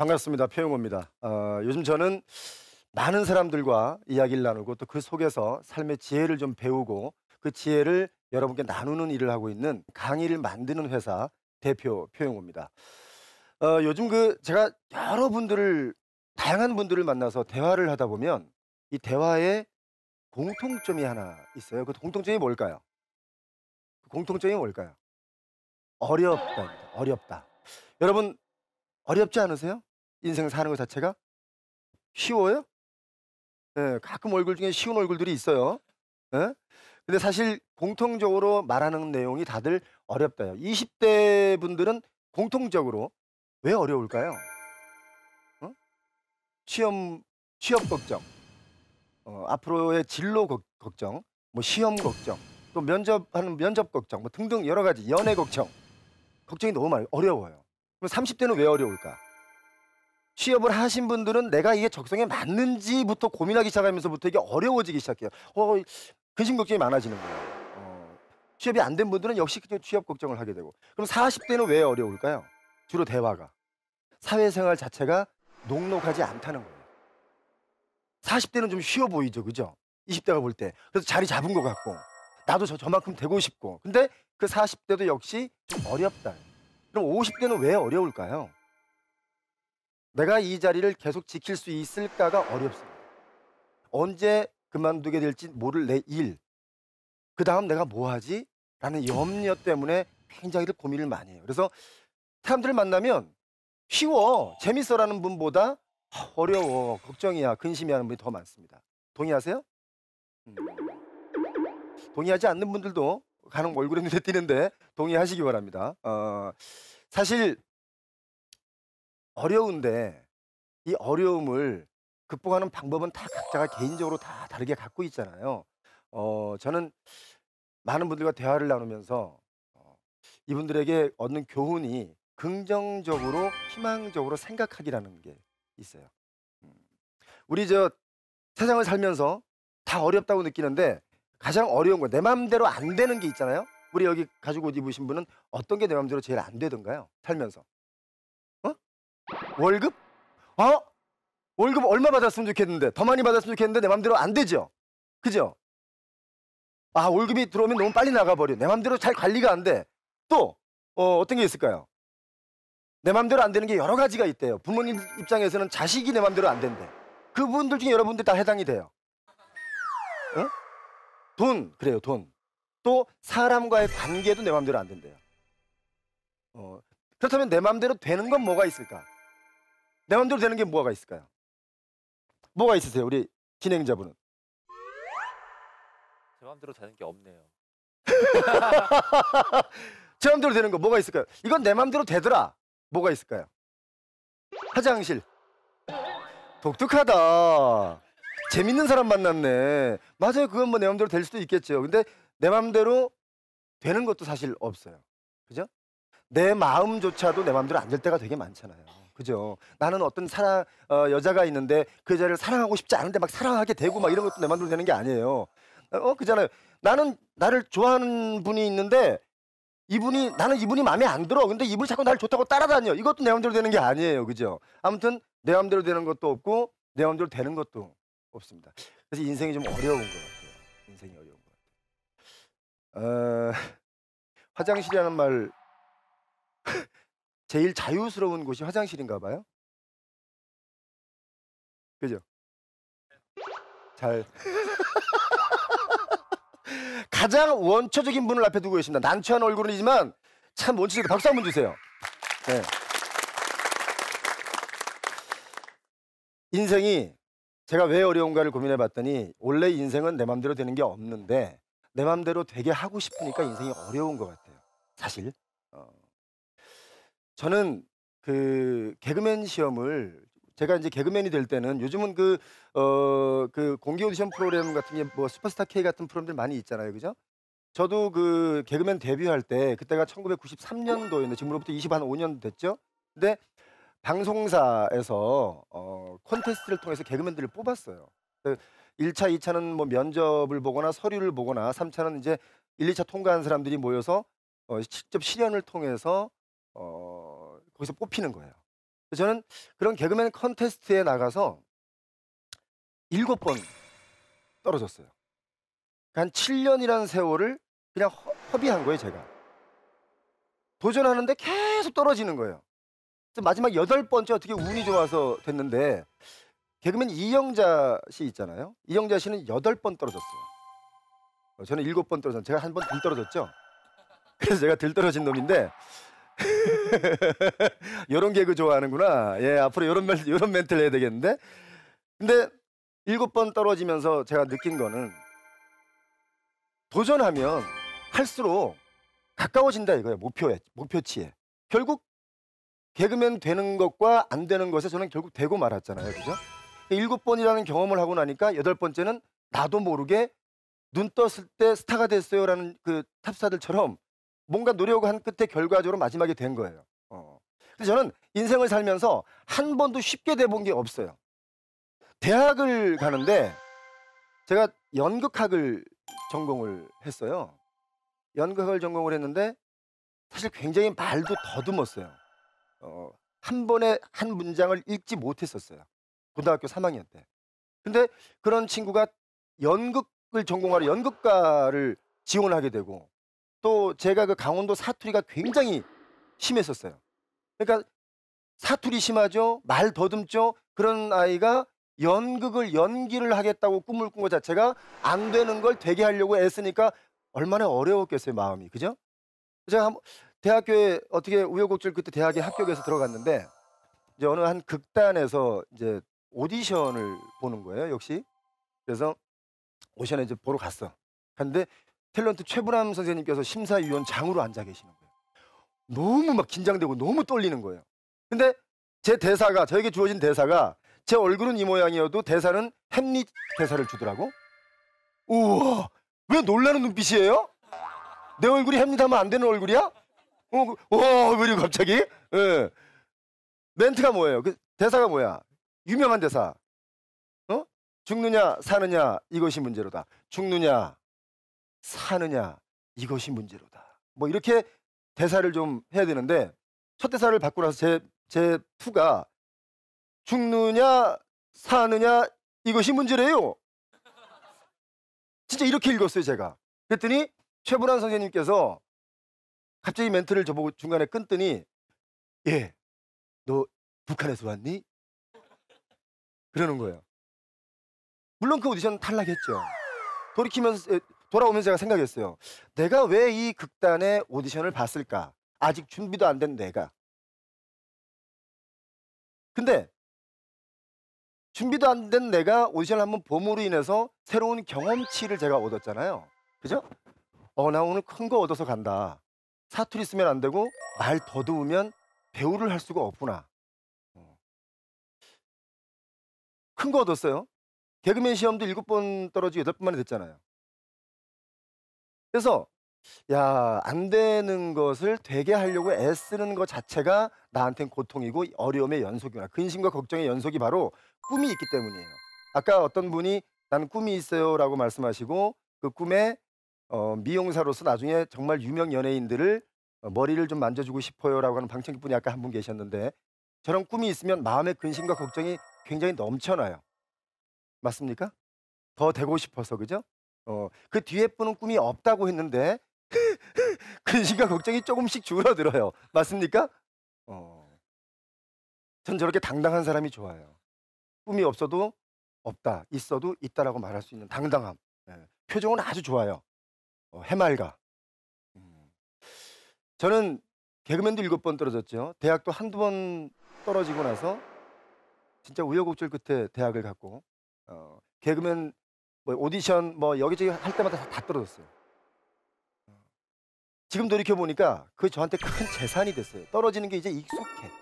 반갑습니다. 표영호입니다. 어, 요즘 저는 많은 사람들과 이야기를 나누고 또 그 속에서 삶의 지혜를 좀 배우고 그 지혜를 여러분께 나누는 일을 하고 있는 강의를 만드는 회사 대표 표영호입니다. 어, 요즘 그 제가 여러 분들을 다양한 분들을 만나서 대화를 하다 보면 이 대화에 공통점이 하나 있어요. 그 공통점이 뭘까요? 그 공통점이 뭘까요? 어렵다입니다. 어렵다. 여러분 어렵지 않으세요? 인생 사는 것 자체가 쉬워요? 예, 가끔 얼굴 중에 쉬운 얼굴들이 있어요. 예? 근데 사실 공통적으로 말하는 내용이 다들 어렵다요. 20대 분들은 공통적으로 왜 어려울까요? 어? 취업 취업 걱정, 어, 앞으로의 진로 거, 걱정, 뭐 시험 걱정, 또 면접하는 면접 걱정, 뭐 등등 여러 가지 연애 걱정, 걱정이 너무 많아요. 어려워요. 그럼 30대는 왜 어려울까? 취업을 하신 분들은 내가 이게 적성에 맞는지부터 고민하기 시작하면서부터 이게 어려워지기 시작해요. 어, 근심 걱정이 많아지는 거예요. 어, 취업이 안 된 분들은 역시 취업 걱정을 하게 되고. 그럼 40대는 왜 어려울까요? 주로 대화가. 사회생활 자체가 녹록하지 않다는 거예요. 40대는 좀 쉬워 보이죠, 그죠? 20대가 볼 때. 그래서 자리 잡은 것 같고, 나도 저, 저만큼 되고 싶고. 근데 그 40대도 역시 좀 어렵다. 그럼 50대는 왜 어려울까요? 내가 이 자리를 계속 지킬 수 있을까가 어렵습니다. 언제 그만두게 될지 모를 내 일. 그 다음 내가 뭐 하지? 라는 염려 때문에 굉장히 고민을 많이 해요. 그래서 사람들을 만나면 쉬워, 재밌어라는 분보다 어려워, 걱정이야, 근심이 하는 분이 더 많습니다. 동의하세요? 음. 동의하지 않는 분들도 가는 얼굴에 눈에 띄는데 동의하시기 바랍니다. 어, 사실 어려운데 이 어려움을 극복하는 방법은 다 각자가 개인적으로 다 다르게 갖고 있잖아요. 어, 저는 많은 분들과 대화를 나누면서 어, 이분들에게 얻는 교훈이 긍정적으로 희망적으로 생각하기라는 게 있어요. 음, 우리 저 세상을 살면서 다 어렵다고 느끼는데 가장 어려운 건 내 마음대로 안 되는 게 있잖아요. 우리 여기 가지고 옷 입으신 분은 어떤 게 내 마음대로 제일 안 되던가요? 살면서. 월급? 어? 월급 얼마 받았으면 좋겠는데 더 많이 받았으면 좋겠는데 내 맘대로 안 되죠. 그죠? 아 월급이 들어오면 너무 빨리 나가버려. 내 맘대로 잘 관리가 안 돼. 또 어, 어떤 게 있을까요? 내 맘대로 안 되는 게 여러 가지가 있대요. 부모님 입장에서는 자식이 내 맘대로 안 된대. 그분들 중에 여러분들 다 해당이 돼요. 응? 돈 그래요 돈. 또 사람과의 관계도 내 맘대로 안 된대요. 어, 그렇다면 내 맘대로 되는 건 뭐가 있을까? 내 맘대로 되는 게 뭐가 있을까요? 뭐가 있으세요? 우리 진행자분은. 제 맘대로 되는 게 없네요. 제 맘대로 되는 거 뭐가 있을까요? 이건 내 맘대로 되더라. 뭐가 있을까요? 화장실. 독특하다. 재밌는 사람 만났네. 맞아요. 그건 뭐 내 맘대로 될 수도 있겠죠. 근데 내 맘대로 되는 것도 사실 없어요. 그죠? 내 마음조차도 내 마음대로 안 될 때가 되게 많잖아요. 그죠. 나는 어떤 사랑 어, 여자가 있는데 그 여자를 사랑하고 싶지 않은데 막 사랑하게 되고 막 이런 것도 내 마음대로 되는 게 아니에요. 어, 어 그잖아요. 나는 나를 좋아하는 분이 있는데 이분이 나는 이분이 마음에 안 들어. 근데 이분이 자꾸 나를 좋다고 따라다녀. 이것도 내 마음대로 되는 게 아니에요. 그죠? 아무튼 내 마음대로 되는 것도 없고 내 마음대로 되는 것도 없습니다. 그래서 인생이 좀 어려운 것 같아요. 인생이 어려운 것 같아요. 어, 화장실이라는 말 제일 자유스러운 곳이 화장실인가 봐요. 그죠? 잘. 가장 원초적인 분을 앞에 두고 계십니다. 난처한 얼굴이지만 참 원초적인 박수 한번 주세요. 네. 인생이 제가 왜 어려운가를 고민해 봤더니 원래 인생은 내 맘대로 되는 게 없는데 내 맘대로 되게 하고 싶으니까 인생이 어려운 것 같아요. 사실. 어. 저는 그 개그맨 시험을 제가 이제 개그맨이 될 때는 요즘은 그, 어, 그 공개 오디션 프로그램 같은 게 뭐 슈퍼스타 K 같은 프로그램들 많이 있잖아요. 그죠? 저도 그 개그맨 데뷔할 때 그때가 1993년도였는데 지금으로부터 25년 됐죠. 근데 방송사에서 어, 콘테스트를 통해서 개그맨들을 뽑았어요. 1차, 그 2차는 뭐 면접을 보거나 서류를 보거나 3차는 이제 1, 2차 통과한 사람들이 모여서 어, 직접 실연을 통해서 거기서 뽑히는 거예요. 저는 그런 개그맨 컨테스트에 나가서 일곱 번 떨어졌어요. 한 7년이라는 세월을 그냥 허, 비한 거예요, 제가. 도전하는데 계속 떨어지는 거예요. 마지막 여덟 번째 어떻게 운이 좋아서 됐는데 개그맨 이영자 씨 있잖아요. 이영자 씨는 여덟 번 떨어졌어요. 어, 저는 일곱 번 떨어졌어요. 제가 한 번 덜 떨어졌죠. 그래서 제가 덜 떨어진 놈인데 요런 개그 좋아하는구나. 예, 앞으로 요런 멘, 요런 멘트를 해야 되겠는데. 근데 일곱 번 떨어지면서 제가 느낀 거는 도전하면 할수록 가까워진다 이거예요. 목표에, 목표치에. 결국 개그맨 되는 것과 안 되는 것에 저는 결국 되고 말았잖아요. 그죠? 일곱 번이라는 경험을 하고 나니까 여덟 번째는 나도 모르게 눈 떴을 때 스타가 됐어요라는 그탑사들처럼 뭔가 노력한 끝에 결과적으로 마지막에 된 거예요. 어. 그래서 저는 인생을 살면서 한 번도 쉽게 돼 본 게 없어요. 대학을 가는데 제가 연극학을 전공을 했어요. 연극학을 전공을 했는데 사실 굉장히 말도 더듬었어요. 어, 한 번에 한 문장을 읽지 못했었어요. 고등학교 3학년 때. 근데 그런 친구가 연극을 전공하러 연극가를 지원하게 되고 또 제가 그 강원도 사투리가 굉장히 심했었어요. 그러니까 사투리 심하죠. 말 더듬죠. 그런 아이가 연극을 연기를 하겠다고 꿈을 꾼것 자체가 안 되는 걸 되게 하려고 애쓰니까 얼마나 어려웠겠어요 마음이 그죠? 제가 한, 대학교에 어떻게 우여곡절 그때 대학에 합격해서 들어갔는데 이제 어느 한 극단에서 이제 오디션을 보는 거예요 역시 그래서 오디션에 이제 보러 갔어. 근데 탤런트 최불암 선생님께서 심사위원 장으로 앉아 계시는 거예요. 너무 막 긴장되고 너무 떨리는 거예요. 근데 제 대사가 저에게 주어진 대사가 제 얼굴은 이 모양이어도 대사는 햄릿 대사를 주더라고. 우와 왜 놀라는 눈빛이에요? 내 얼굴이 햄릿하면 안 되는 얼굴이야? 어, 그, 와, 왜 이래 갑자기? 예. 멘트가 뭐예요? 그 대사가 뭐야? 유명한 대사. 어? 죽느냐 사느냐 이것이 문제로다. 죽느냐 사느냐 이것이 문제로다. 뭐 이렇게 대사를 좀 해야 되는데 첫 대사를 받고 나서 제, 제 투가 죽느냐 사느냐 이것이 문제래요. 진짜 이렇게 읽었어요 제가. 그랬더니 최불안 선생님께서 갑자기 멘트를 저보고 중간에 끊더니 예, 너 북한에서 왔니? 그러는 거예요. 물론 그 오디션 탈락했죠. 돌이키면서 돌아오면서 제가 생각했어요. 내가 왜 이 극단의 오디션을 봤을까? 아직 준비도 안 된 내가. 근데 준비도 안 된 내가 오디션을 한 번 봄으로 인해서 새로운 경험치를 제가 얻었잖아요. 그죠? 어, 나 오늘 큰 거 얻어서 간다. 사투리 쓰면 안 되고 말 더듬으면 배우를 할 수가 없구나. 어. 큰거 얻었어요. 개그맨 시험도 7번 떨어지고 여번 만에 됐잖아요. 그래서 야, 안 되는 것을 되게 하려고 애쓰는 것 자체가 나한텐 고통이고 어려움의 연속이구나. 근심과 걱정의 연속이 바로 꿈이 있기 때문이에요. 아까 어떤 분이 나는 꿈이 있어요 라고 말씀하시고 그 꿈에 어, 미용사로서 나중에 정말 유명 연예인들을 어, 머리를 좀 만져주고 싶어요 라고 하는 방청객 분이 아까 한 분 계셨는데 저런 꿈이 있으면 마음의 근심과 걱정이 굉장히 넘쳐나요. 맞습니까? 더 되고 싶어서, 그죠? 어, 그 뒤에 분은 꿈이 없다고 했는데 근심과 그 걱정이 조금씩 줄어들어요. 맞습니까? 어. 전 저렇게 당당한 사람이 좋아요. 꿈이 없어도 없다, 있어도 있다라고 말할 수 있는 당당함. 예. 표정은 아주 좋아요. 어, 해맑아. 음. 저는 개그맨도 일곱 번 떨어졌죠. 대학도 한두 번 떨어지고 나서 진짜 우여곡절 끝에 대학을 갔고 어, 개그맨 뭐 오디션 뭐 여기저기 할 때마다 다, 떨어졌어요. 지금 돌이켜 보니까 그 저한테 큰 재산이 됐어요. 떨어지는 게 이제 익숙해.